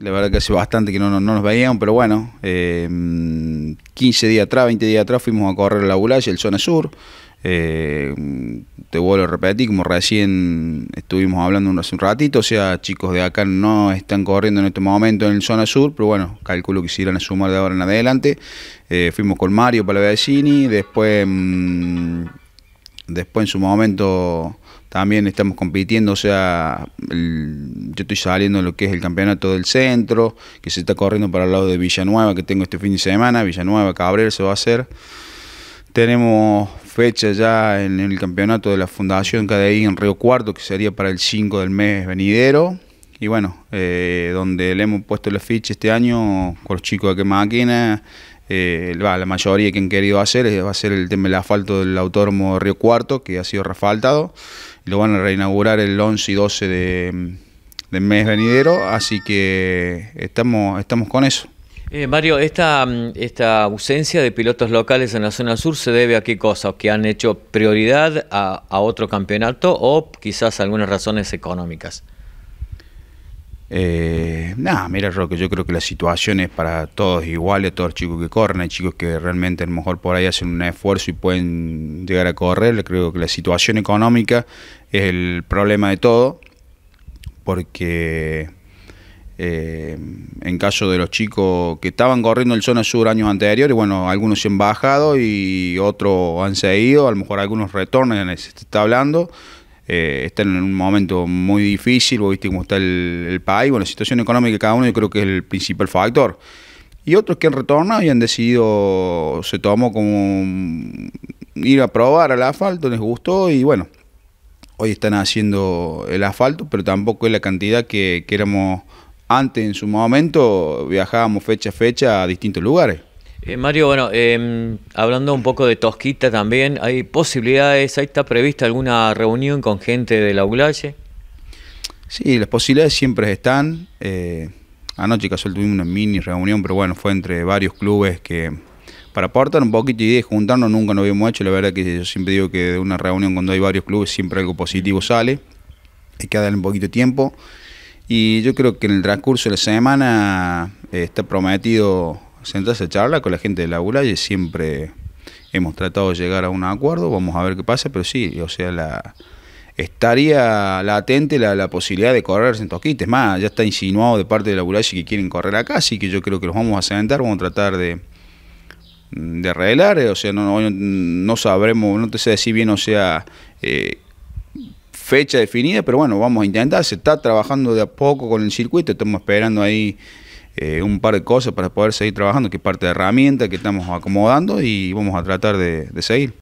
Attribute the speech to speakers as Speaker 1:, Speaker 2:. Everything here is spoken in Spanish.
Speaker 1: La verdad que hace bastante que no, nos veían, pero bueno, 15 eh, días atrás, 20 días atrás fuimos a correr la y el Zona Sur. Eh, te vuelvo a repetir, como recién estuvimos hablando hace un ratito, o sea, chicos de acá no están corriendo en este momento en el Zona Sur, pero bueno, calculo que se irán a sumar de ahora en adelante. Eh, fuimos con Mario para Palavecini, después... Mm, Después en su momento también estamos compitiendo, o sea, yo estoy saliendo de lo que es el campeonato del centro, que se está corriendo para el lado de Villanueva, que tengo este fin de semana, Villanueva, Cabrera se va a hacer. Tenemos fecha ya en el campeonato de la Fundación Cadeí en Río Cuarto, que sería para el 5 del mes venidero. Y bueno, eh, donde le hemos puesto la ficha este año con los chicos de Máquina, eh, la mayoría que han querido hacer va a ser el tema del asfalto del autódromo Río Cuarto, que ha sido refaltado. Lo van a reinaugurar el 11 y 12 de, del mes venidero, así que estamos, con eso.
Speaker 2: Eh, Mario, esta, ausencia de pilotos locales en la zona sur se debe a qué cosa? ¿Que han hecho prioridad a otro campeonato o quizás algunas razones económicas?
Speaker 1: Eh, nada, mira Roque, yo creo que la situación es para todos iguales, todos los chicos que corren, hay chicos que realmente a lo mejor por ahí hacen un esfuerzo y pueden llegar a correr, creo que la situación económica es el problema de todo, porque eh, en caso de los chicos que estaban corriendo el zona sur años anteriores, bueno, algunos se han bajado y otros han seguido, a lo mejor algunos retornan, se está hablando eh, están en un momento muy difícil, vos viste cómo está el, país, bueno, la situación económica de cada uno yo creo que es el principal factor. Y otros que han retornado y han decidido, se tomó como ir a probar al asfalto, les gustó y bueno, hoy están haciendo el asfalto, pero tampoco es la cantidad que, que éramos antes en su momento, viajábamos fecha a fecha a distintos lugares.
Speaker 2: Eh, Mario, bueno, em, hablando un poco de Tosquita también, ¿hay posibilidades, ¿Hay está prevista alguna reunión con gente de la UGLAYE?
Speaker 1: Sí, las posibilidades siempre están. Eh, anoche casual tuvimos una mini reunión, pero bueno, fue entre varios clubes que para aportar un poquito y juntarnos nunca lo habíamos hecho. La verdad que yo siempre digo que de una reunión cuando hay varios clubes siempre algo positivo sale. Hay que darle un poquito de tiempo. Y yo creo que en el transcurso de la semana eh, está prometido sentarse a charlar con la gente de la y siempre hemos tratado de llegar a un acuerdo, vamos a ver qué pasa, pero sí, o sea, la, estaría latente la, posibilidad de correr en Toquites, más, ya está insinuado de parte de la Bulalle que quieren correr acá, así que yo creo que los vamos a sentar, vamos a tratar de de arreglar, eh, o sea, no, sabremos, no te sé decir bien, o sea, eh, fecha definida, pero bueno, vamos a intentar, se está trabajando de a poco con el circuito, estamos esperando ahí eh, un par de cosas para poder seguir trabajando, que parte de herramientas que estamos acomodando y vamos a tratar de seguir.